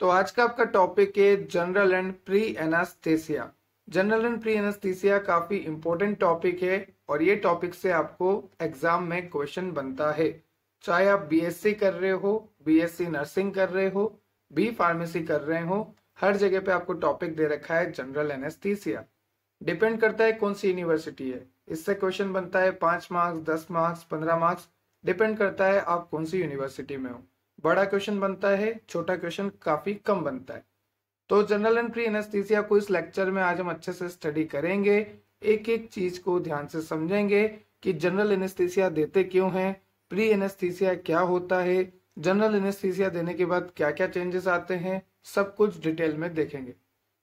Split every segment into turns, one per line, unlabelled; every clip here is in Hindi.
तो आज का आपका टॉपिक है general and pre anaesthesia general and pre anaesthesia काफी इंपॉर्टेंट टॉपिक है और ये टॉपिक से आपको एग्जाम में क्वेश्चन बनता है चाहे आप बीएससी कर रहे हो बीएससी नर्सिंग कर रहे हो बी फार्मेसी कर रहे हो हर जगह पे आपको टॉपिक दे रखा है जनरल एनेस्थीसिया डिपेंड करता है कौन सी यूनिवर्सिटी है इससे क्वेश्चन बनता है पांच मार्क्स दस मार्क्स पंद्रह मार्क्स डिपेंड करता है आप कौन सी यूनिवर्सिटी में हो बड़ा क्वेश्चन बनता है छोटा क्वेश्चन काफी कम बनता है तो जनरल एंड प्री एनेस्थीसिया को इस लेक्चर में आज हम अच्छे से स्टडी करेंगे एक एक चीज को ध्यान से समझेंगे कि जनरल एनेस्थीसिया देते क्यों हैं प्री एनेस्थीसिया क्या होता है जनरल एनेस्थीसिया देने के बाद क्या क्या चेंजेस आते हैं सब कुछ डिटेल में देखेंगे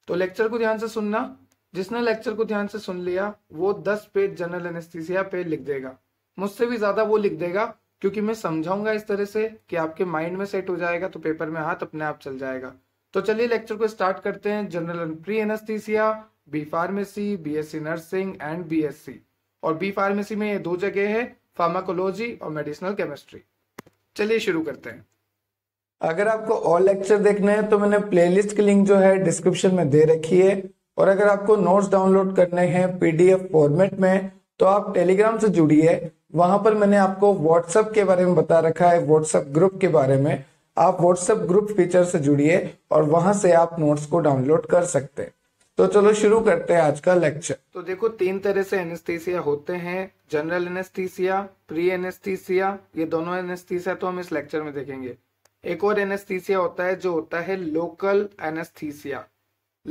तो लेक्चर को ध्यान से सुनना जिसने लेक्चर को ध्यान से सुन लिया वो दस पेज जनरल एनेस्थीसिया पे लिख देगा मुझसे भी ज्यादा वो लिख देगा क्योंकि मैं समझाऊंगा इस तरह से कि आपके माइंड में सेट हो जाएगा तो पेपर में हाथ अपने आप चल जाएगा तो चलिए लेक्चर को स्टार्ट करते हैं general pre anaesthesia B pharmacy B S C nursing and B S C और बी फार्मेसी में ये दो जगह है फार्माकोलॉजी और मेडिसिनल केमिस्ट्री चलिए शुरू करते हैं अगर आपको और लेक्चर देखने हैं तो मैंने प्लेलिस्ट की लिंक जो है डिस्क्रिप्शन में दे रखी है और अगर आपको नोट्स डाउनलोड करने हैं पीडीएफ फॉर्मेट में तो आप टेलीग्राम से जुड़िए वहां पर मैंने आपको व्हाट्सएप के बारे में बता रखा है व्हाट्सएप ग्रुप के बारे में आप व्हाट्सएप ग्रुप फीचर से जुड़िए और वहां से आप नोट्स को डाउनलोड कर सकते हैं तो चलो शुरू करते हैं आज का लेक्चर तो देखो तीन तरह से एनेस्थीसिया होते हैं जनरल एनेस्थीसिया प्री एनेस्थीसिया ये दोनों एनेस्थीसिया तो हम इस लेक्चर में देखेंगे एक और एनेस्थीसिया होता है जो होता है लोकल एनेस्थीसिया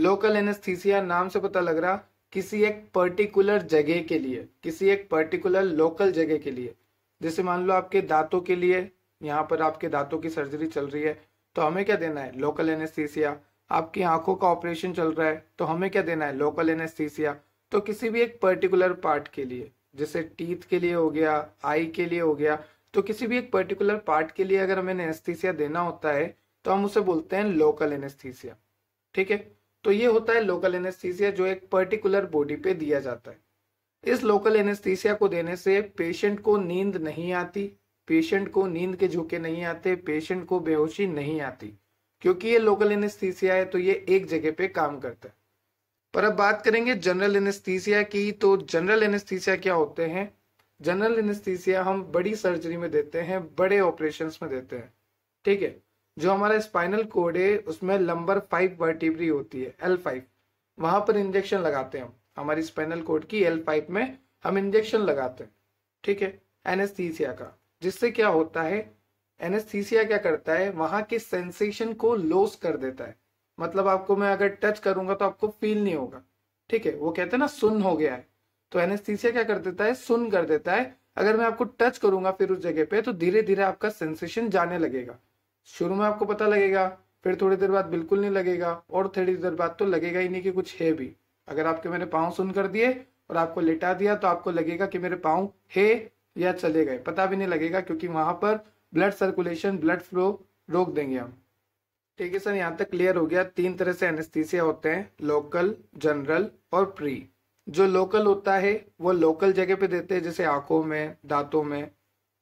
लोकल एनेस्थीसिया नाम से पता लग रहा किसी एक पर्टिकुलर जगह के लिए किसी एक पर्टिकुलर लोकल जगह के लिए जैसे मान लो आपके दांतों के लिए यहाँ पर आपके दांतों की सर्जरी चल रही है तो हमें क्या देना है लोकल एनेस्थीसिया आपकी आंखों का ऑपरेशन चल रहा है तो हमें क्या देना है लोकल एनेस्थीसिया तो किसी भी एक पर्टिकुलर पार्ट के लिए जैसे टीथ के लिए हो गया आई के लिए हो गया तो किसी भी एक पर्टिकुलर पार्ट के लिए अगर हमें एनेस्थीसिया देना होता है तो हम उसे बोलते हैं लोकल एनेस्थीसिया ठीक है तो ये होता है लोकल एनेस्थीसिया जो एक पर्टिकुलर बॉडी पे दिया जाता है इस लोकल एनेस्थीसिया को देने से पेशेंट को नींद नहीं आती पेशेंट को नींद के झोंके नहीं आते पेशेंट को बेहोशी नहीं आती क्योंकि ये लोकल एनेस्थीसिया है तो ये एक जगह पे काम करता है पर अब बात करेंगे जनरल एनेस्थीसिया की तो जनरल एनेस्थीसिया क्या होते हैं जनरल एनेस्थीसिया हम बड़ी सर्जरी में देते हैं बड़े ऑपरेशन में देते हैं ठीक है जो हमारा स्पाइनल कोड है उसमें लंबर फाइव वर्टिब्री होती है एल फाइव वहां पर इंजेक्शन लगाते हैं हम हमारी स्पाइनल कोड की एल फाइव में हम इंजेक्शन लगाते हैं ठीक है एनेस्थीसिया का जिससे क्या होता है एनेस्थीसिया क्या करता है वहां के सेंसेशन को लॉस कर देता है मतलब आपको मैं अगर टच करूंगा तो आपको फील नहीं होगा ठीक है वो कहते हैं ना सुन हो गया है तो एनेस्थीसिया क्या कर देता है सुन कर देता है अगर मैं आपको टच करूंगा फिर उस जगह पे तो धीरे धीरे आपका सेंसेशन जाने लगेगा शुरू में आपको पता लगेगा फिर थोड़ी देर बाद बिल्कुल नहीं लगेगा और थोड़ी देर बाद तो लगेगा ही नहीं कि कुछ है भी अगर आपके मैंने पाँव सुन कर दिए और आपको लेटा दिया तो आपको लगेगा कि मेरे पाँव है या चले गए पता भी नहीं लगेगा क्योंकि वहाँ पर ब्लड सर्कुलेशन ब्लड फ्लो रोक देंगे हम ठीक है सर यहाँ तक क्लियर हो गया तीन तरह से एनेस्थीसिया होते हैं लोकल जनरल और प्री जो लोकल होता है वो लोकल जगह पे देते हैं जैसे आंखों में दांतों में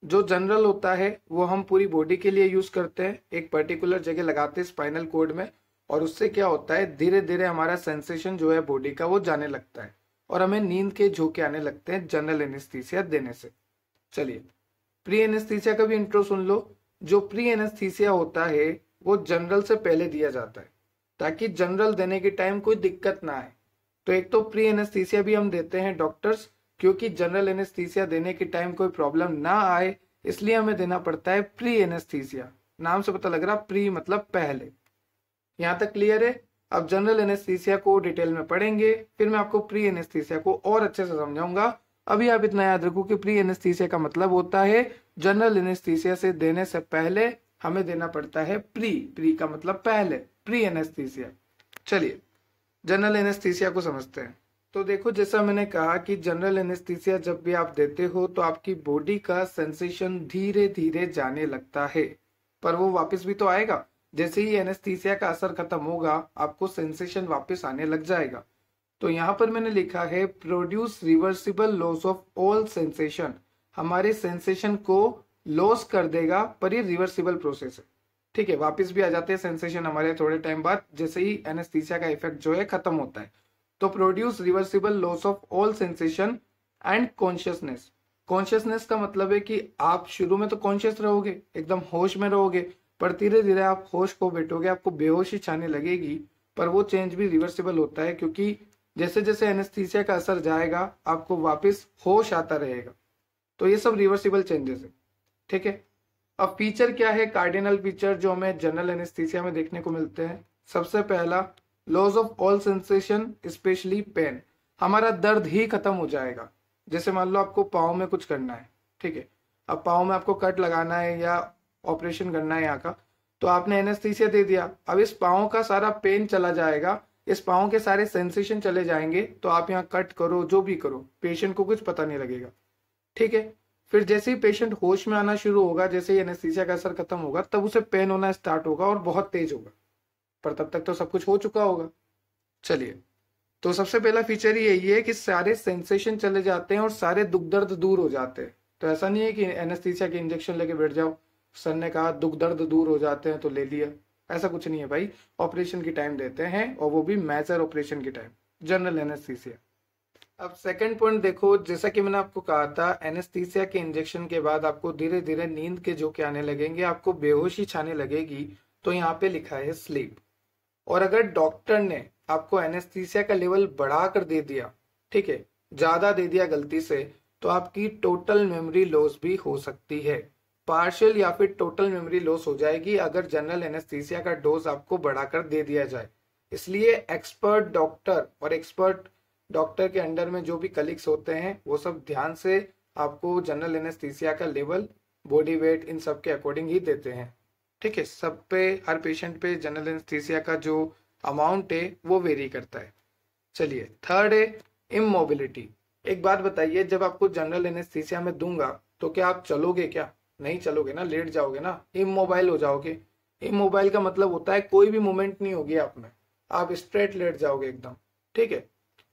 जो जनरल होता है वो हम पूरी बॉडी के लिए यूज करते हैं एक पर्टिकुलर जगह लगाते हैं स्पाइनल कोड में और उससे क्या होता है धीरे धीरे हमारा सेंसेशन जो है बॉडी का वो जाने लगता है और हमें नींद के झोंके आने लगते हैं जनरल एनेस्थीसिया देने से चलिए प्री एनेस्थीसिया का भी इंट्रो सुन लो जो प्री एनेस्थीसिया होता है वो जनरल से पहले दिया जाता है ताकि जनरल देने के टाइम कोई दिक्कत ना आए तो एक तो प्री एनेस्थीसिया भी हम देते हैं डॉक्टर्स क्योंकि जनरल एनेस्थीसिया देने के टाइम कोई प्रॉब्लम ना आए इसलिए हमें देना पड़ता है प्री एनेस्थीसिया नाम से पता लग रहा प्री मतलब पहले यहाँ तक क्लियर है अब जनरल एनेस्थीसिया को डिटेल में पढ़ेंगे फिर मैं आपको प्री एनेस्थीसिया को और अच्छे से समझाऊंगा अभी आप इतना याद रखो कि प्री एनेस्थीसिया का मतलब होता है जनरल एनेस्थीसिया से देने से पहले हमें देना पड़ता है प्री प्री का मतलब पहले प्री एनेस्थीसिया चलिए जनरल एनेस्थीसिया को समझते हैं तो देखो जैसा मैंने कहा कि जनरल एनेस्थीसिया जब भी आप देते हो तो आपकी बॉडी का सेंसेशन धीरे धीरे जाने लगता है पर वो वापस भी तो आएगा जैसे ही एनेस्थीसिया का असर खत्म होगा आपको सेंसेशन वापस आने लग जाएगा तो यहाँ पर मैंने लिखा है produce reversible loss of all sensation हमारे सेंसेशन को लॉस कर देगा पर ये रिवर्सिबल प्रोसेस है ठीक है वापस भी आ जाते हैं सेंसेशन हमारे थोड़े टाइम बाद जैसे ही एनेस्थीसिया का इफेक्ट जो है खत्म होता है तो produce reversible loss of all sensation and consciousness consciousness का मतलब है कि आप शुरू में तो कॉन्शियस रहोगे एकदम होश में रहोगे पर धीरे धीरे आप होश को बैठोगे आपको बेहोशी छाने लगेगी पर वो चेंज भी रिवर्सिबल होता है क्योंकि जैसे जैसे एनेस्थीसिया का असर जाएगा आपको वापस होश आता रहेगा तो ये सब रिवर्सिबल चेंजेस है ठीक है अब फीचर क्या है कार्डिनल फीचर जो हमें जनरल एनेस्थीसिया में देखने को मिलते हैं सबसे पहला loss of all sensation specially pain हमारा दर्द ही खत्म हो जाएगा जैसे मान लो आपको पाओ में कुछ करना है ठीक है अब पाओ में आपको कट लगाना है या ऑपरेशन करना है यहाँ का तो आपने एनेस्थीसिया दे दिया अब इस पाओ का सारा पेन चला जाएगा इस पाओ के सारे सेंसेशन चले जाएंगे तो आप यहाँ कट करो जो भी करो पेशेंट को कुछ पता नहीं लगेगा ठीक है फिर जैसे ही पेशेंट होश में आना शुरू होगा जैसे ही एनेस्थीसिया का असर खत्म होगा तब उसे पेन होना स्टार्ट होगा और बहुत तेज होगा पर तब तक तो सब कुछ हो चुका होगा चलिए तो सबसे पहला फीचर ये यही है कि सारे सेंसेशन चले जाते हैं और सारे दुख दर्द दूर हो जाते हैं तो ऐसा नहीं है कि एनेस्थीसिया के इंजेक्शन लेके बैठ जाओ सर ने कहा दुख दर्द दूर हो जाते हैं तो ले लिया ऐसा कुछ नहीं है भाई ऑपरेशन की टाइम देते हैं और वो भी मेजर ऑपरेशन की टाइम जनरल एनेस्थीसिया अब सेकंड पॉइंट देखो जैसा कि मैंने आपको कहा था एनेस्थीसिया के इंजेक्शन के बाद आपको धीरे धीरे नींद के झोंके आने लगेंगे आपको बेहोशी छाने लगेगी तो यहाँ पे लिखा है स्लीप और अगर डॉक्टर ने आपको एनेस्थीसिया का लेवल बढ़ा कर दे दिया ठीक है ज्यादा दे दिया गलती से तो आपकी टोटल मेमोरी लॉस भी हो सकती है पार्शियल या फिर टोटल मेमोरी लॉस हो जाएगी अगर जनरल एनेस्थीसिया का डोज आपको बढ़ाकर दे दिया जाए इसलिए एक्सपर्ट डॉक्टर और एक्सपर्ट डॉक्टर के अंडर में जो भी कलीग्स होते हैं वो सब ध्यान से आपको जनरल एनेस्थीसिया का लेवल बॉडी वेट इन सब के अकॉर्डिंग ही देते हैं ठीक है सब पे हर पेशेंट पे जनरल एनस्थीसिया का जो अमाउंट है वो वेरी करता है चलिए थर्ड है इमोबिलिटी एक बात बताइए जब आपको जनरल एनेस्थीसिया में दूंगा तो क्या आप चलोगे क्या नहीं चलोगे ना लेट जाओगे ना इमोबाइल हो जाओगे इमोबाइल का मतलब होता है कोई भी मूवमेंट नहीं होगी आप में आप स्ट्रेट लेट जाओगे एकदम ठीक है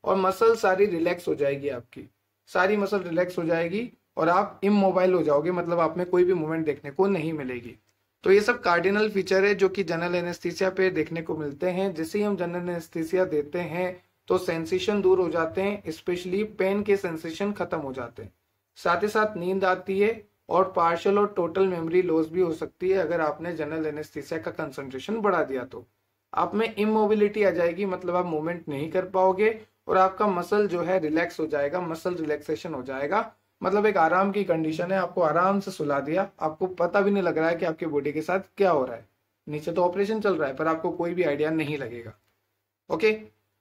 और मसल सारी रिलैक्स हो जाएगी आपकी सारी मसल रिलैक्स हो जाएगी और आप इमोबाइल हो जाओगे मतलब आप में कोई भी मूवमेंट देखने को नहीं मिलेगी तो ये सब कार्डिनल फीचर है जो कि जनरल एनेस्थीसिया पे देखने को मिलते हैं जैसे ही हम जनरल एनेस्थीसिया देते हैं तो सेंसेशन दूर हो जाते हैं स्पेशली पेन के सेंसेशन खत्म हो जाते हैं साथ ही साथ नींद आती है और पार्शल और टोटल मेमोरी लॉस भी हो सकती है अगर आपने जनरल एनेस्थीसिया का कंसंट्रेशन बढ़ा दिया तो आप में इमोबिलिटी आ जाएगी मतलब आप मूवमेंट नहीं कर पाओगे और आपका मसल जो है रिलैक्स हो जाएगा मसल रिलैक्सेशन हो जाएगा मतलब एक आराम की कंडीशन है आपको आराम से सुला दिया आपको पता भी नहीं लग रहा है कि आपकी बॉडी के साथ क्या हो रहा है नीचे तो ऑपरेशन चल रहा है पर आपको कोई भी आइडिया नहीं लगेगा ओके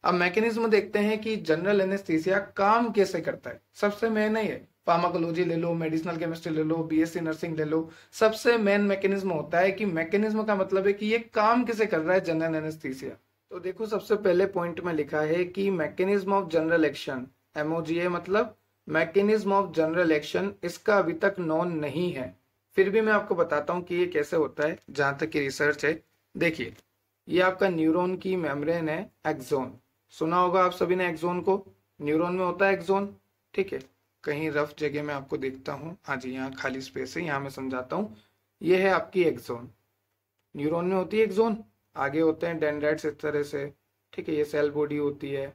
अब मैकेनिज्म देखते हैं कि जनरल एनेस्थीसिया काम कैसे करता है सबसे मेन नहीं है फार्माकोलॉजी ले लो मेडिसिनल केमिस्ट्री ले लो बीएससी नर्सिंग ले लो सबसे मेन मैकेनिज्म होता है कि मैकेनिज्म का मतलब है कि ये काम कैसे कर रहा है जनरल एनेस्थीसिया तो देखो सबसे पहले पॉइंट में लिखा है कि mechanism of general action M O G A मतलब मैकेनिज्म ऑफ जनरल एक्शन इसका अभी तक नॉन नहीं है फिर भी मैं आपको बताता हूँ कि ये कैसे होता है जहां तक की रिसर्च है देखिए ये आपका न्यूरॉन की मेम्ब्रेन है एक्जोन सुना होगा आप सभी ने एक्जोन को न्यूरॉन में होता है एक्जोन ठीक है कहीं रफ जगह में आपको देखता हूँ हाँ जी यहाँ खाली स्पेस है यहाँ मैं समझाता हूँ ये है आपकी एक्जोन न्यूरोन में होती है एक्जोन आगे होते हैं डेंड्राइट्स इस तरह से ठीक है ये सेल बॉडी होती है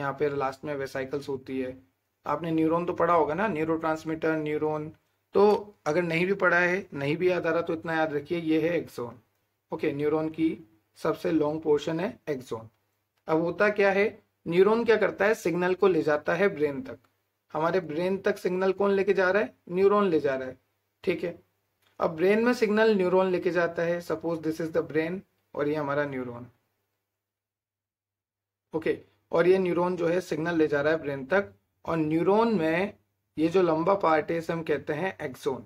यहाँ पे लास्ट में वेसाइकल्स होती है आपने न्यूरॉन तो पढ़ा होगा ना न्यूरो ट्रांसमीटर न्यूरोन तो अगर नहीं भी पढ़ा है नहीं भी याद आ रहा तो इतना याद रखिए ये है एक्सोन ओके न्यूरॉन की सबसे लॉन्ग पोर्शन है एक्सोन अब होता क्या है न्यूरॉन क्या करता है सिग्नल को ले जाता है ब्रेन तक हमारे ब्रेन तक सिग्नल कौन लेके जा रहा है न्यूरॉन ले जा रहा है ठीक है अब ब्रेन में सिग्नल न्यूरॉन लेके जाता है suppose this is the brain और ये हमारा न्यूरोन ओके और ये न्यूरोन जो है सिग्नल ले जा रहा है ब्रेन तक और न्यूरॉन में ये जो लंबा पार्ट है इसे हम कहते हैं एक्सोन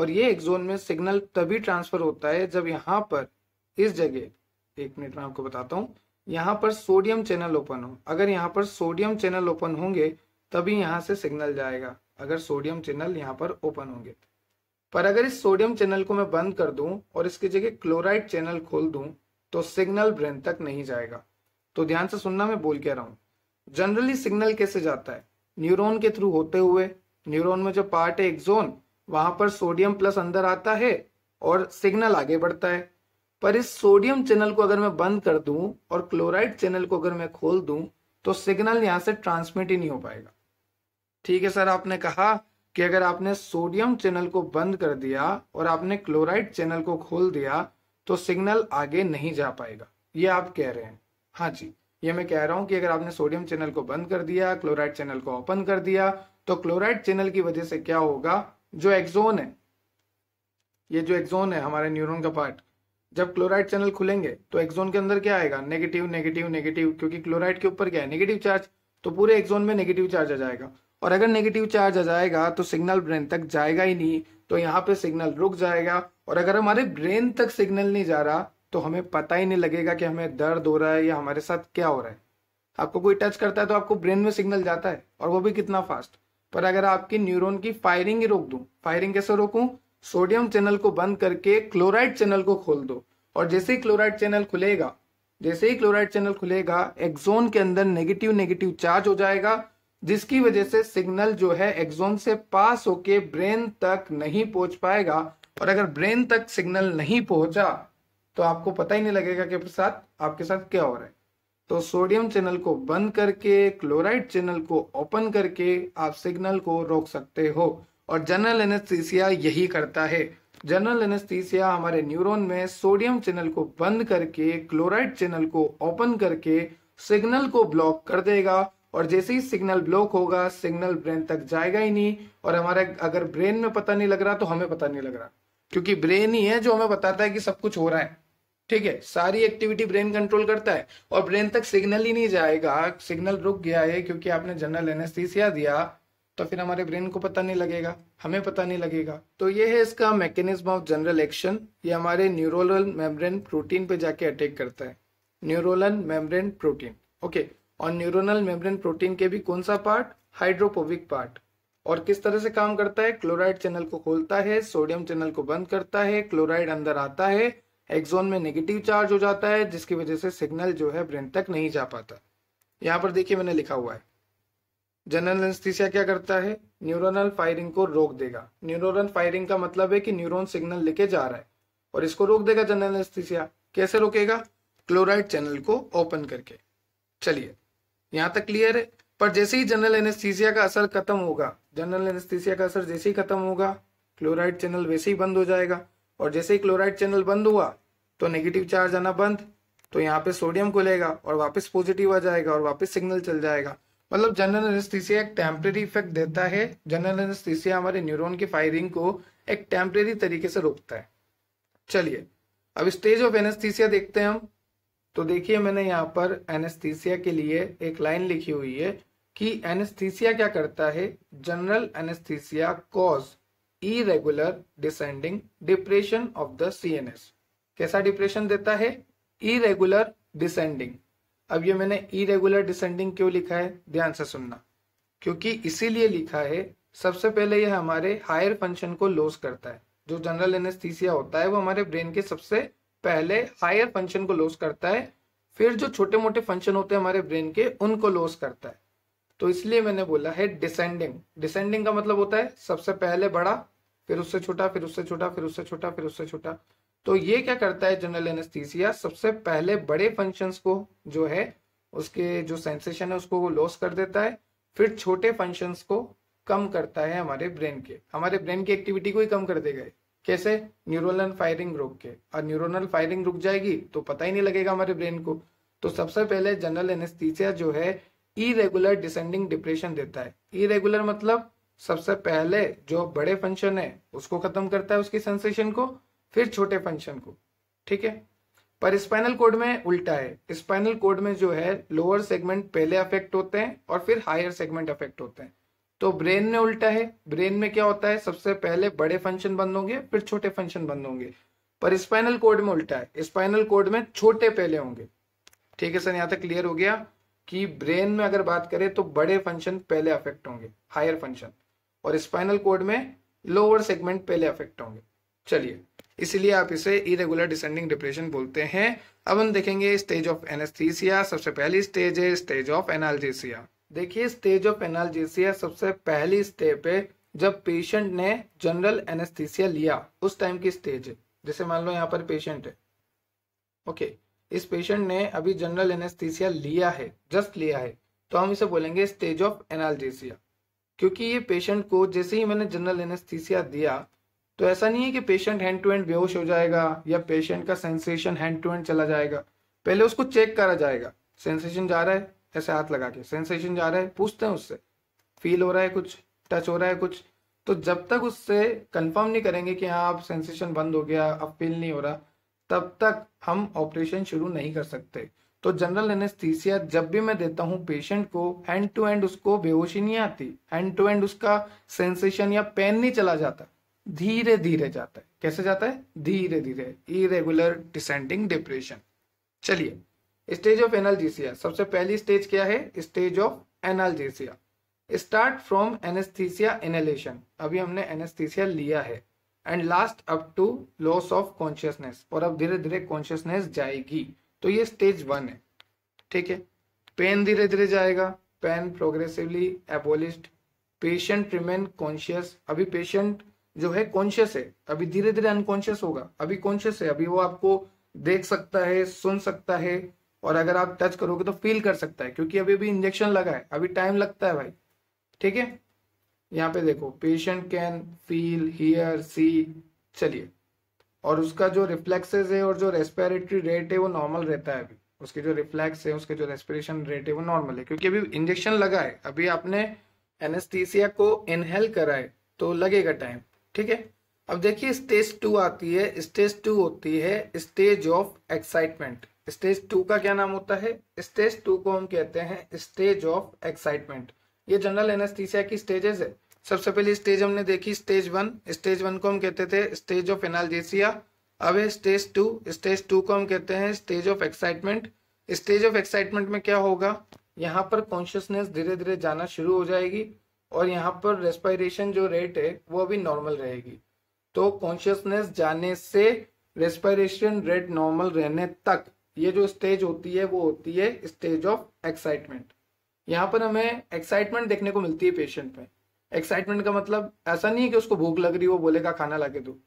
और ये एक्सोन में सिग्नल तभी ट्रांसफर होता है जब यहाँ पर इस जगह एक मिनट में आपको बताता हूँ यहाँ पर सोडियम चैनल ओपन हो अगर यहाँ पर सोडियम चैनल ओपन होंगे तभी यहाँ से सिग्नल जाएगा अगर सोडियम चैनल यहाँ पर ओपन होंगे पर अगर इस सोडियम चैनल को मैं बंद कर दूं और इसकी जगह क्लोराइड चैनल खोल दूं तो सिग्नल ब्रेन तक नहीं जाएगा तो ध्यान से सुनना मैं बोल के रहा हूं जनरली सिग्नल कैसे जाता है न्यूरॉन के थ्रू होते हुए न्यूरॉन में जो पार्ट है एक्सोन वहां पर सोडियम प्लस अंदर आता है और सिग्नल आगे बढ़ता है पर इस सोडियम चैनल को अगर मैं बंद कर दूं और क्लोराइड चैनल को अगर मैं खोल दूं तो सिग्नल यहां से ट्रांसमिट ही नहीं हो पाएगा ठीक है सर आपने कहा कि अगर आपने सोडियम चैनल को बंद कर दिया और आपने क्लोराइड चैनल को खोल दिया तो सिग्नल आगे नहीं जा पाएगा ये आप कह रहे हैं हाँ जी ये मैं कह रहा हूँ कि अगर आपने सोडियम चैनल को बंद कर दिया क्लोराइड चैनल को ओपन कर दिया तो क्लोराइड चैनल की वजह से क्या होगा जो एक्जोन है ये जो एक्जोन है हमारे न्यूरॉन का पार्ट जब क्लोराइड चैनल खुलेंगे तो एक्जोन के अंदर क्या आएगा नेगेटिव नेगेटिव नेगेटिव क्योंकि क्लोराइड के ऊपर क्या है नेगेटिव चार्ज तो पूरे एक्जोन में नेगेटिव चार्ज आ जाएगा और अगर नेगेटिव चार्ज आ जाएगा तो सिग्नल ब्रेन तक जाएगा ही नहीं तो यहाँ पे सिग्नल रुक जाएगा और अगर हमारे ब्रेन तक सिग्नल नहीं जा रहा तो हमें पता ही नहीं लगेगा कि हमें दर्द हो रहा है या हमारे साथ क्या हो रहा है आपको कोई टच करता है तो आपको ब्रेन में सिग्नल जाता है और वो भी कितना फास्ट पर अगर आपकी न्यूरोन की फायरिंग ही रोक दू फायरिंग कैसे रोकू सोडियम चैनल को बंद करके क्लोराइड चैनल को खोल दो और जैसे ही क्लोराइड चैनल खुलेगा जैसे ही क्लोराइड चैनल खुलेगा एक्सोन के अंदर नेगेटिव नेगेटिव चार्ज हो जाएगा जिसकी वजह से सिग्नल जो है एक्सोन से पास होके ब्रेन तक नहीं पहुंच पाएगा और अगर ब्रेन तक सिग्नल नहीं पहुंचा तो आपको पता ही नहीं लगेगा कि साथ आपके साथ क्या हो रहा है तो सोडियम चैनल को बंद करके क्लोराइड चैनल को ओपन करके आप सिग्नल को रोक सकते हो और जनरल एनेस्थीसिया यही करता है जनरल एनेस्थीसिया हमारे न्यूरॉन में सोडियम चैनल को बंद करके क्लोराइड चैनल को ओपन करके सिग्नल को ब्लॉक कर देगा और जैसे ही सिग्नल ब्लॉक होगा सिग्नल ब्रेन तक जाएगा ही नहीं और हमारे अगर ब्रेन में पता नहीं लग रहा तो हमें पता नहीं लग रहा क्योंकि ब्रेन ही है जो हमें बताता है कि सब कुछ हो रहा है ठीक है सारी एक्टिविटी ब्रेन कंट्रोल करता है और ब्रेन तक सिग्नल ही नहीं जाएगा सिग्नल रुक गया है क्योंकि आपने जनरल एनेस्थीसिया दिया तो फिर हमारे ब्रेन को पता नहीं लगेगा हमें पता नहीं लगेगा तो ये है इसका मैकेनिज्म ऑफ जनरल एक्शन ये हमारे न्यूरोलल मेम्ब्रेन प्रोटीन पे जाके अटैक करता है न्यूरोलन मेम्ब्रेन प्रोटीन ओके और न्यूरोनल मेम्ब्रेन प्रोटीन के भी कौन सा पार्ट हाइड्रोपोबिक पार्ट और किस तरह से काम करता है क्लोराइड चैनल को खोलता है सोडियम चैनल को बंद करता है क्लोराइड अंदर आता है एक्सोन में नेगेटिव चार्ज हो जाता है जिसकी वजह से सिग्नल जो है ब्रेन तक नहीं जा पाता यहाँ पर देखिए मैंने लिखा हुआ है जनरल एंस्थीसिया क्या करता है न्यूरोनल फायरिंग को रोक देगा न्यूरोनल फायरिंग का मतलब है कि न्यूरोन सिग्नल लेके जा रहा है और इसको रोक देगा जनरल एंस्थीसिया कैसे रोकेगा क्लोराइड चैनल को ओपन करके चलिए यहां तक क्लियर है पर जैसे ही जनरल एनेस्थीसिया का असर खत्म होगा जनरल एनेस्थीसिया का असर जैसे ही खत्म होगा क्लोराइड चैनल वैसे ही बंद हो जाएगा और जैसे ही क्लोराइड चैनल बंद हुआ तो नेगेटिव चार्ज आना बंद तो यहाँ पे सोडियम खुलेगा और वापस पॉजिटिव आ जाएगा और वापस सिग्नल चल जाएगा मतलब जनरल एनेस्थीसिया एक टेम्परेरी इफेक्ट देता है जनरल एनेस्थीसिया हमारे न्यूरोन की फायरिंग को एक टेम्परेरी तरीके से रोकता है चलिए अब स्टेज ऑफ एनेस्थीसिया देखते हैं हम तो देखिए मैंने यहाँ पर एनेस्थीसिया के लिए एक लाइन लिखी हुई है कि एनेस्थीसिया क्या करता है general anaesthesia cause irregular descending depression of the CNS कैसा डिप्रेशन देता है इरेगुलर डिसेंडिंग अब ये मैंने इरेगुलर डिसेंडिंग क्यों लिखा है ध्यान से सुनना क्योंकि इसीलिए लिखा है सबसे पहले यह हमारे हायर फंक्शन को लॉस करता है जो जनरल एनेस्थीसिया होता है वो हमारे ब्रेन के सबसे पहले हायर फंक्शन को लॉस करता है फिर जो छोटे मोटे फंक्शन होते हैं हमारे ब्रेन के उनको लॉस करता है तो इसलिए मैंने बोला है डिसेंडिंग डिसेंडिंग का मतलब होता है सबसे पहले बड़ा फिर उससे छोटा फिर उससे छोटा फिर उससे छोटा फिर उससे छोटा तो ये क्या करता है जनरल एनेस्थीसिया सबसे पहले बड़े फंक्शंस को जो है उसके जो सेंसेशन है उसको वो लॉस कर देता है फिर छोटे फंक्शंस को कम करता है हमारे ब्रेन के हमारे ब्रेन की एक्टिविटी को ही कम कर देगा कैसे न्यूरोनल फायरिंग रुक के और न्यूरोनल फायरिंग रुक जाएगी तो पता ही नहीं लगेगा हमारे ब्रेन को तो सबसे पहले जनरल एनेस्थीसिया जो है इरेगुलर डिसेंडिंग डिप्रेशन देता है इरेगुलर मतलब सबसे पहले जो बड़े फंक्शन है उसको खत्म करता है उसकी सेंसेशन को फिर छोटे फंक्शन को ठीक है पर स्पाइनल कोड में उल्टा है स्पाइनल कोड में जो है लोअर सेगमेंट पहले अफेक्ट होते हैं और फिर हायर सेगमेंट अफेक्ट होते हैं तो ब्रेन में उल्टा है ब्रेन में क्या होता है सबसे पहले बड़े फंक्शन बंद होंगे फिर छोटे फंक्शन बंद होंगे पर स्पाइनल कोड में उल्टा है स्पाइनल कोड में छोटे पहले होंगे ठीक है सर यहाँ तक क्लियर हो गया कि ब्रेन में अगर बात करें तो बड़े फंक्शन पहले अफेक्ट होंगे हायर फंक्शन और स्पाइनल कोड में लोअर सेगमेंट पहले अफेक्ट होंगे चलिए इसलिए आप इसे इरेगुलर डिसेंडिंग डिप्रेशन बोलते हैं अब हम देखेंगे स्टेज ऑफ एनेस्थीसिया सबसे पहली स्टेज है स्टेज ऑफ एनालजेसिया देखिए स्टेज ऑफ एनालजेसिया सबसे पहली स्टेप है जब पेशेंट ने जनरल एनेस्थीसिया लिया उस टाइम की स्टेज है जैसे मान लो यहाँ पर पेशेंट है ओके okay. इस पेशेंट ने अभी जनरल एनेस्थीसिया लिया है जस्ट लिया है तो हम इसे बोलेंगे स्टेज ऑफ एनालजेसिया क्योंकि ये पेशेंट को जैसे ही मैंने जनरल एनेस्थीसिया दिया तो ऐसा नहीं है कि पेशेंट हैंड टू हैंड बेहोश हो जाएगा या पेशेंट का सेंसेशन हैंड टू हैंड चला जाएगा पहले उसको चेक करा जाएगा सेंसेशन जा रहा है ऐसे हाथ लगा के सेंसेशन जा रहा है पूछते हैं उससे फील हो रहा है कुछ टच हो रहा है कुछ तो जब तक उससे कंफर्म नहीं करेंगे कि हाँ अब सेंसेशन बंद हो गया अब फील नहीं हो रहा तब तक हम ऑपरेशन शुरू नहीं कर सकते तो जनरल एनेस्थीसिया जब भी मैं देता हूँ पेशेंट को एंड टू एंड उसको बेहोशी नहीं आती एंड टू एंड उसका सेंसेशन या पेन नहीं चला जाता धीरे धीरे जाता है कैसे जाता है धीरे धीरे इरेगुलर डिसेंडिंग डिप्रेशन चलिए स्टेज ऑफ एनालजेसिया सबसे पहली स्टेज क्या है stage of analgesia start from anaesthesia inhalation अभी हमने एनेस्थीसिया लिया है and last up to loss of consciousness और अब धीरे धीरे कॉन्शियसनेस जाएगी तो ये स्टेज वन है ठीक है पेन धीरे धीरे जाएगा pain progressively abolished patient remain conscious अभी पेशेंट जो है कॉन्शियस है अभी धीरे धीरे अनकॉन्शियस होगा अभी कॉन्शियस है अभी वो आपको देख सकता है सुन सकता है और अगर आप टच करोगे तो फील कर सकता है क्योंकि अभी अभी इंजेक्शन लगा है अभी टाइम लगता है भाई ठीक है यहाँ पे देखो patient can feel hear see चलिए और उसका जो रिफ्लेक्सेस है और जो रेस्पिरेटरी रेट है वो नॉर्मल रहता है अभी उसके जो रिफ्लेक्स है उसके जो रेस्पिरेशन रेट है वो नॉर्मल है क्योंकि अभी इंजेक्शन लगा है अभी आपने एनेस्थीसिया को इनहेल करा है तो लगेगा टाइम ठीक है अब देखिए स्टेज टू आती है स्टेज टू होती है stage of excitement stage two का क्या नाम होता है स्टेज टू को हम कहते हैं स्टेज ऑफ एक्साइटमेंट ये जनरल एनेस्थीसिया की स्टेजेस है सबसे पहली स्टेज हमने देखी स्टेज वन स्टेज वन को हम कहते थे स्टेज ऑफ एनालजेसिया अब है स्टेज टू स्टेज टू को हम कहते हैं stage of excitement stage of excitement में क्या होगा यहाँ पर कॉन्शियसनेस धीरे धीरे जाना शुरू हो जाएगी और यहाँ पर रेस्पायरेशन जो रेट है वो अभी नॉर्मल रहेगी तो कॉन्शियसनेस जाने से रेस्पायरेशन रेट नॉर्मल रहने तक ये जो स्टेज होती है वो होती है स्टेज ऑफ एक्साइटमेंट यहाँ पर हमें एक्साइटमेंट देखने को मिलती है पेशेंट में एक्साइटमेंट का मतलब ऐसा नहीं है कि उसको भूख लग रही हो बोलेगा खाना लाके दो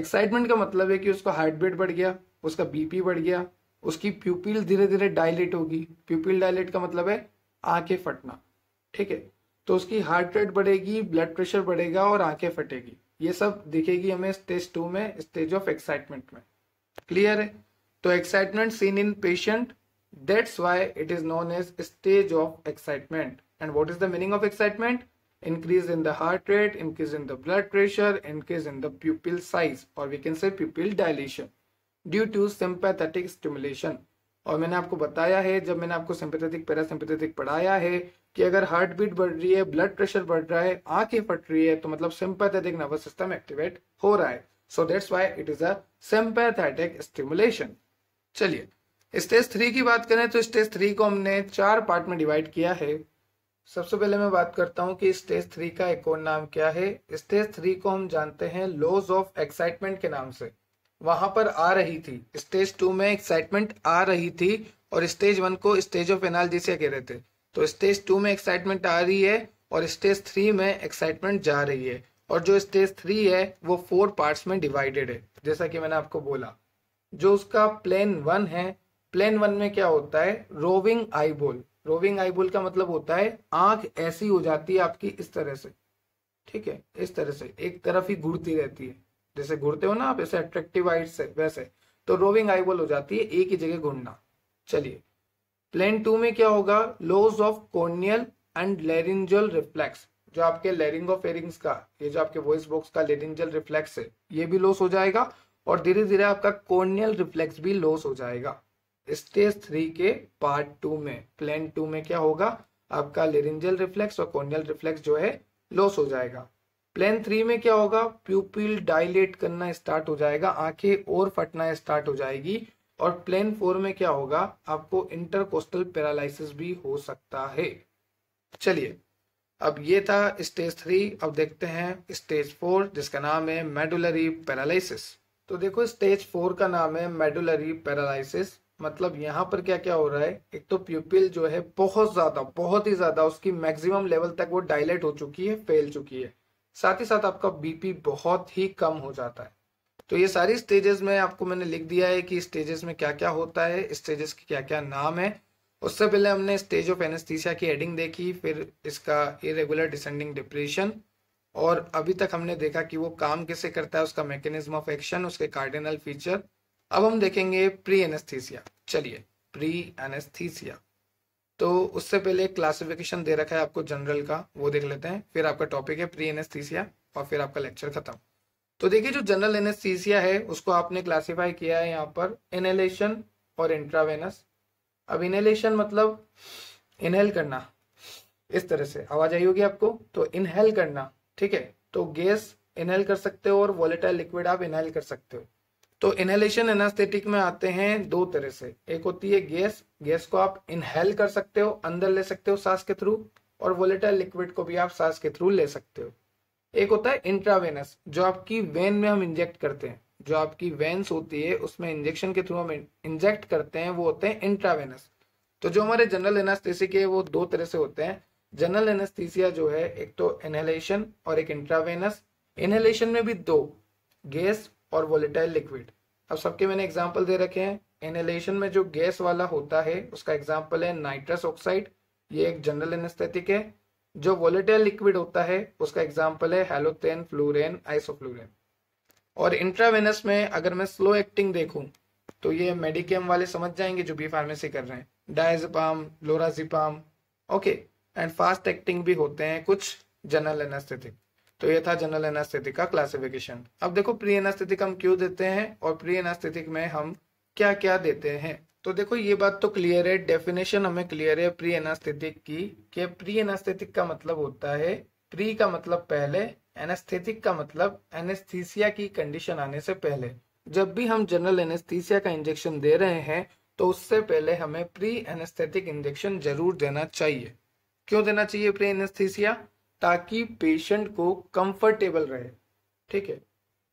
एक्साइटमेंट का मतलब है कि उसको हार्ट बीट बढ़ गया उसका बीपी बढ़ गया उसकी प्यूपिल धीरे धीरे डायलेट होगी प्यूपिल डायलेट का मतलब है आंखें फटना ठीक है तो उसकी हार्ट रेट बढ़ेगी ब्लड प्रेशर बढ़ेगा और आंखें फटेगी ये सब दिखेगी हमें स्टेज टू में स्टेज ऑफ एक्साइटमेंट में क्लियर है तो excitement seen in patient That's why it is known as stage of excitement. And what is the meaning of excitement? Increase in the heart rate, increase in the blood pressure, increase in the pupil size or we can say pupil dilation due to sympathetic stimulation. और मैंने आपको बताया है जब मैंने आपको सिंपेथेटिक पैरासिंपेथेटिक पढ़ाया है कि अगर हार्ट बीट बढ़ रही है ब्लड प्रेशर बढ़ रहा है आंखें फट रही है तो मतलब सिंपेथेटिक नर्वस सिस्टम एक्टिवेट हो रहा है so that's why it is a sympathetic stimulation चलिए स्टेज थ्री की बात करें तो स्टेज थ्री को हमने चार पार्ट में डिवाइड किया है सबसे पहले मैं बात करता हूं कि स्टेज थ्री का एक और नाम क्या है स्टेज थ्री को हम जानते हैं लॉज ऑफ एक्साइटमेंट के नाम से वहां पर आ रही थी स्टेज टू में एक्साइटमेंट आ रही थी और स्टेज वन को स्टेज ऑफ एनालजीसिया कह रहे थे तो स्टेज टू में एक्साइटमेंट आ रही है और स्टेज थ्री में एक्साइटमेंट जा रही है और जो स्टेज थ्री है वो फोर पार्ट्स में डिवाइडेड है जैसा कि मैंने आपको बोला जो उसका प्लेन वन है प्लेन वन में क्या होता है रोविंग आईबोल रोविंग आईबोल का मतलब होता है आंख ऐसी हो जाती है आपकी इस तरह से ठीक है इस तरह से एक तरफ ही घूरती रहती है जैसे घूरते हो ना आप ऐसे अट्रेक्टिव आइट से वैसे तो रोविंग आईबोल हो जाती है एक ही जगह घूमना चलिए प्लेन टू में क्या होगा loss of corneal and laryngeal reflex जो आपके लेरिंग ऑफ एरिंग्स का ये जो आपके वॉइस बॉक्स का लेरिंजल रिफ्लेक्स है ये भी लॉस हो जाएगा और धीरे धीरे आपका कॉर्नियल रिफ्लेक्स भी लॉस हो जाएगा स्टेज थ्री के पार्ट टू में प्लान टू में क्या होगा आपका लेरिंजल रिफ्लेक्स और कॉर्नियल रिफ्लेक्स जो है लॉस हो जाएगा प्लान थ्री में क्या होगा प्यूपिल डायलेट करना स्टार्ट हो जाएगा आंखें और फटना स्टार्ट हो जाएगी और प्लान फोर में क्या होगा आपको इंटरकोस्टल पैरालिसिस भी हो सकता है चलिए अब ये था स्टेज थ्री अब देखते हैं स्टेज फोर जिसका नाम है मेडुलरी पैरालिसिस तो देखो स्टेज फोर का नाम है मेडुलरी पैरालिसिस मतलब यहाँ पर क्या क्या हो रहा है एक तो प्यूपिल जो है बहुत ज्यादा बहुत ही ज्यादा उसकी मैक्सिमम लेवल तक वो डायलेट हो चुकी है फैल चुकी है साथ ही साथ आपका बीपी बहुत ही कम हो जाता है तो ये सारी स्टेजेस में आपको मैंने लिख दिया है कि स्टेजेस में क्या क्या होता है स्टेजेस के क्या क्या नाम है उससे पहले हमने स्टेज ऑफ एनेस्थीसिया की हेडिंग देखी फिर इसका इरेगुलर डिसेंडिंग डिप्रेशन और अभी तक हमने देखा कि वो काम कैसे करता है उसका मैकेनिज्म ऑफ एक्शन उसके कार्डिनल फीचर अब हम देखेंगे प्री एनेस्थीसिया चलिए प्री एनेस्थीसिया तो उससे पहले क्लासिफिकेशन दे रखा है आपको जनरल का वो देख लेते हैं फिर आपका टॉपिक है प्री एनेस्थीसिया और फिर आपका लेक्चर खत्म तो देखिए जो जनरल एनेस्थीसिया है उसको आपने क्लासिफाई किया है यहाँ पर इनहेलेशन और इंट्रावेनस अब इनहेलेशन मतलब इनहेल करना इस तरह से आवाज आई होगी आपको तो इनहेल करना ठीक है तो गैस इनहेल कर सकते हो और वॉलेटाइल लिक्विड आप इनहेल कर सकते हो तो इनहेलेशन एनास्थेटिक में आते हैं दो तरह से एक होती है गैस गैस को आप इनहेल कर सकते हो अंदर ले सकते हो सांस के थ्रू और वोलेटाइल लिक्विड को भी आप सांस के थ्रू ले सकते हो एक होता है इंट्रावेनस जो आपकी वेन में हम इंजेक्ट करते हैं जो आपकी वेन्स होती है उसमें इंजेक्शन के थ्रू हम इंजेक्ट करते हैं वो होते हैं इंट्रावेनस तो जो हमारे जनरल एनास्थेसिक है वो दो तरह से होते हैं जनरल एनास्थीसिया जो है एक तो इनहेलेशन और एक इंट्रावेनस इनहेलेशन में भी दो गैस और वोलेटाइल लिक्विड अब सबके मैंने एग्जाम्पल दे रखे हैं इनहेलेशन में जो गैस वाला होता है उसका एग्जाम्पल है नाइट्रस ऑक्साइड ये एक जनरल एनेस्थेटिक है जो वोलेटाइल लिक्विड होता है उसका एग्जाम्पल है हेलोथेन फ्लोरेन आइसोफ्लोरेन और इंट्रावेनस में अगर मैं स्लो एक्टिंग देखूं तो ये मेडिकेम वाले समझ जाएंगे जो भी फार्मेसी कर रहे हैं diazepam lorazepam okay and fast acting भी होते हैं कुछ जनरल एनेस्थेटिक तो ये था जनरल एनास्थेटिक का क्लासिफिकेशन अब देखो प्री एनास्थेटिक हम क्यों देते हैं और प्री एनास्थेटिक में हम क्या क्या देते हैं तो देखो ये बात तो क्लियर है डेफिनेशन हमें क्लियर है प्री एनास्थेटिक की कि प्री एनास्थेटिक का मतलब होता है प्री का मतलब पहले एनेस्थेटिक का मतलब एनेस्थीसिया की कंडीशन आने से पहले जब भी हम जनरल एनेस्थीसिया का इंजेक्शन दे रहे हैं तो उससे पहले हमें प्री एनेस्थेटिक इंजेक्शन जरूर देना चाहिए क्यों देना चाहिए प्री एनेस्थीसिया ताकि पेशेंट को कंफर्टेबल रहे ठीक है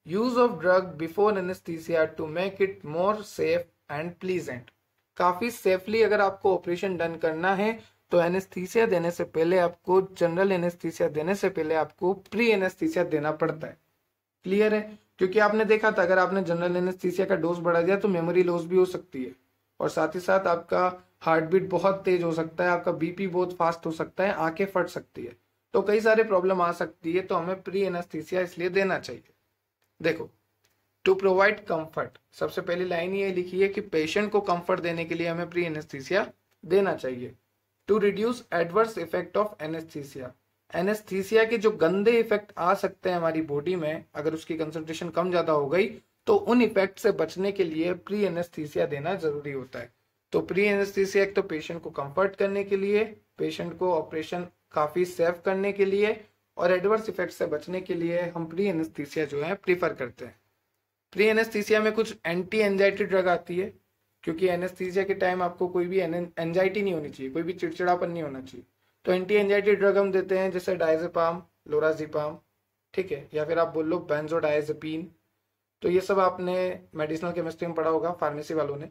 use of drug before anaesthesia to make it more safe and pleasant काफी सेफली अगर आपको ऑपरेशन डन करना है तो एनेस्थीसिया देने से पहले आपको जनरल एनेस्थीसिया देने से पहले आपको प्री एनेस्थीसिया देना पड़ता है क्लियर है क्योंकि आपने देखा था अगर आपने जनरल एनेस्थीसिया का डोज बढ़ा दिया तो मेमोरी लॉस भी हो सकती है और साथ ही साथ आपका हार्ट बीट बहुत तेज हो सकता है आपका बीपी बहुत फास्ट हो सकता है आंखें फट सकती है तो कई सारे प्रॉब्लम आ सकती है तो हमें प्री एनास्थीसिया इसलिए देना चाहिए देखो टू प्रोवाइड कंफर्ट सबसे पहली लाइन ये लिखी है कि पेशेंट को कंफर्ट देने के लिए हमें प्री एनेस्थीसिया देना चाहिए to reduce adverse effect of anaesthesia anaesthesia के जो गंदे इफेक्ट आ सकते हैं हमारी बॉडी में अगर उसकी कंसंट्रेशन कम ज्यादा हो गई तो उन इफेक्ट से बचने के लिए प्री एनेस्थीसिया देना जरूरी होता है तो प्री एनेस्थीसिया एक तो पेशेंट को कंफर्ट करने के लिए पेशेंट को ऑपरेशन काफ़ी सेव करने के लिए और एडवर्स इफेक्ट से बचने के लिए हम प्री एनेस्थीसिया जो है प्रीफर करते हैं प्री एनेस्थीसिया में कुछ एंटी एनजाइटी ड्रग आती है क्योंकि एनेस्थीसिया के टाइम आपको कोई भी एनजाइटी नहीं होनी चाहिए कोई भी चिड़चिड़ापन नहीं होना चाहिए तो एंटी एनजाइटी ड्रग हम देते हैं जैसे डायजेपाम लोराजीपाम ठीक है या फिर आप बोल लो बेंजोडाइजेपीन तो ये सब आपने मेडिसिनल केमिस्ट्री में पढ़ा होगा फार्मेसी वालों ने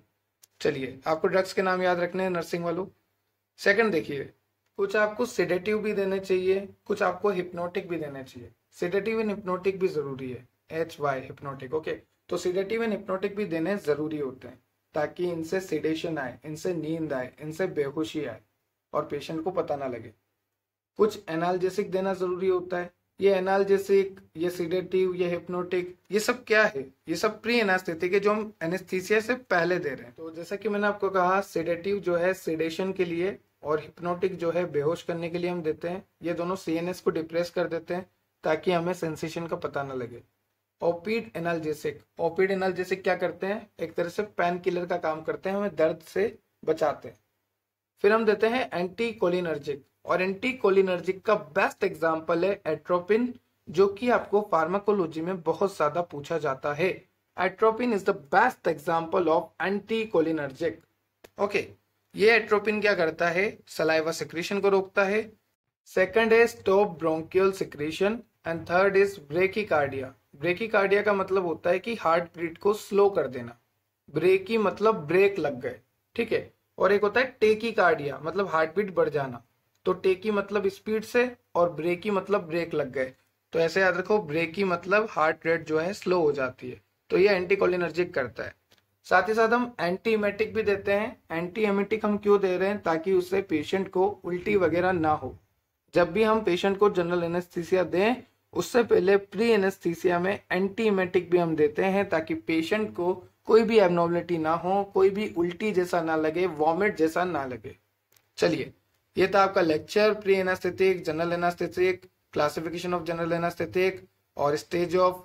चलिए आपको ड्रग्स के नाम याद रखने हैं नर्सिंग वालों सेकंड देखिए कुछ आपको सेडेटिव भी देने चाहिए कुछ आपको हिप्नोटिक भी देने चाहिए सेडेटिव एंड हिप्नोटिक भी जरूरी है एच वाई हिप्नोटिक ओके तो सीडेटिव एंड हिप्नोटिक भी देने जरूरी होते हैं ताकि इनसे सीडेशन आए इनसे नींद आए इनसे बेहोशी आए और पेशेंट को पता ना लगे कुछ एनालजेसिक देना जरूरी होता है ये एनालजेसिक ये सीडेटिव ये हिप्नोटिक ये सब क्या है ये सब प्री एनास्थेटिक है जो हम एनेस्थीसिया से पहले दे रहे हैं तो जैसा कि मैंने आपको कहा सीडेटिव जो है सीडेशन के लिए और हिप्नोटिक जो है बेहोश करने के लिए हम देते हैं ये दोनों सीएनएस को डिप्रेस कर देते हैं ताकि हमें सेंसेशन का पता ना लगे ओपीड एनाल्जेसिक ओपीड एनाल्जेसिक क्या करते हैं एक तरह से पेन किलर का काम करते हैं हमें दर्द से बचाते हैं फिर हम देते हैं एंटी कोलिनर्जिक और एंटी कोलिनर्जिक का बेस्ट एग्जाम्पल है एट्रोपिन जो कि आपको फार्माकोलॉजी में बहुत ज्यादा पूछा जाता है atropine is the best example of anti cholinergic okay ये एट्रोपिन क्या करता है सलाइवा सिक्रेशन को रोकता है सेकंड है stop bronchial secretion and third is bradycardia bradycardia का मतलब होता है कि हार्ट बीट को स्लो कर देना ब्रेकी मतलब ब्रेक लग गए ठीक है और एक होता है टेकी कार्डिया मतलब हार्ट बीट बढ़ जाना तो टेकी मतलब स्पीड से और ब्रेकी मतलब ब्रेक लग गए तो ऐसे याद रखो ब्रेकी मतलब हार्ट रेट जो है स्लो हो जाती है तो ये एंटीकोलिनर्जिक करता है साथ ही साथ हम एंटी इमेटिक भी देते हैं एंटी हेमेटिक हम क्यों दे रहे हैं ताकि उससे पेशेंट को उल्टी वगैरह ना हो जब भी हम पेशेंट को जनरल एनेस्थीसिया दें उससे पहले प्री एनेस्थीसिया में एंटी भी हम देते हैं ताकि पेशेंट को कोई भी एबनॉर्मलिटी ना हो कोई भी उल्टी जैसा ना लगे वॉमिट जैसा ना लगे चलिए ये था आपका lecture pre anaesthetic general anaesthetic classification of general anaesthetic और स्टेज ऑफ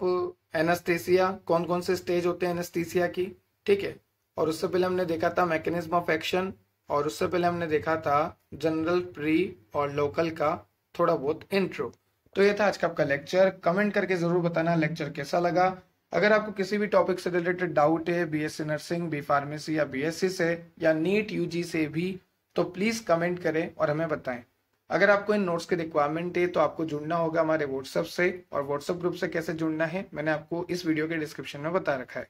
एनास्थेसिया कौन कौन से स्टेज होते हैं एनास्थीसिया की ठीक है और उससे पहले हमने देखा था मैकेनिज्म ऑफ एक्शन और उससे पहले हमने देखा था जनरल प्री और लोकल का थोड़ा बहुत इंट्रो तो ये था आज का आपका लेक्चर कमेंट करके जरूर बताना लेक्चर कैसा लगा अगर आपको किसी भी टॉपिक से रिलेटेड डाउट है बीएससी नर्सिंग बी फार्मेसी या बीएससी से या नीट यूजी से भी तो प्लीज कमेंट करें और हमें बताएं अगर आपको इन नोट्स की रिक्वायरमेंट है तो आपको जुड़ना होगा हमारे व्हाट्सएप से और व्हाट्सएप ग्रुप से कैसे जुड़ना है मैंने आपको इस वीडियो के डिस्क्रिप्शन में बता रखा है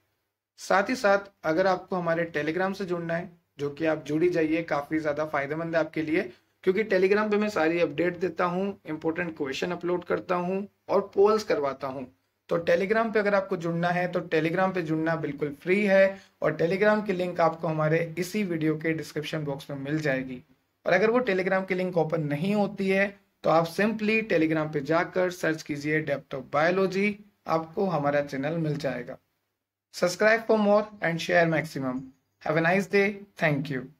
साथ ही साथ अगर आपको हमारे टेलीग्राम से जुड़ना है जो कि आप जुड़ी जाइए काफ़ी ज़्यादा फायदेमंद है आपके लिए क्योंकि टेलीग्राम पे मैं सारी अपडेट देता हूँ इंपॉर्टेंट क्वेश्चन अपलोड करता हूँ और पोल्स करवाता हूँ तो टेलीग्राम पे अगर आपको जुड़ना है तो टेलीग्राम पे जुड़ना बिल्कुल फ्री है और टेलीग्राम की लिंक आपको हमारे इसी वीडियो के डिस्क्रिप्शन बॉक्स में मिल जाएगी और अगर वो टेलीग्राम की लिंक ओपन नहीं होती है तो आप सिंपली टेलीग्राम पे जाकर सर्च कीजिए डेप्ट ऑफ बायोलॉजी आपको हमारा चैनल मिल जाएगा Subscribe for more and share maximum. Have a nice day. Thank you.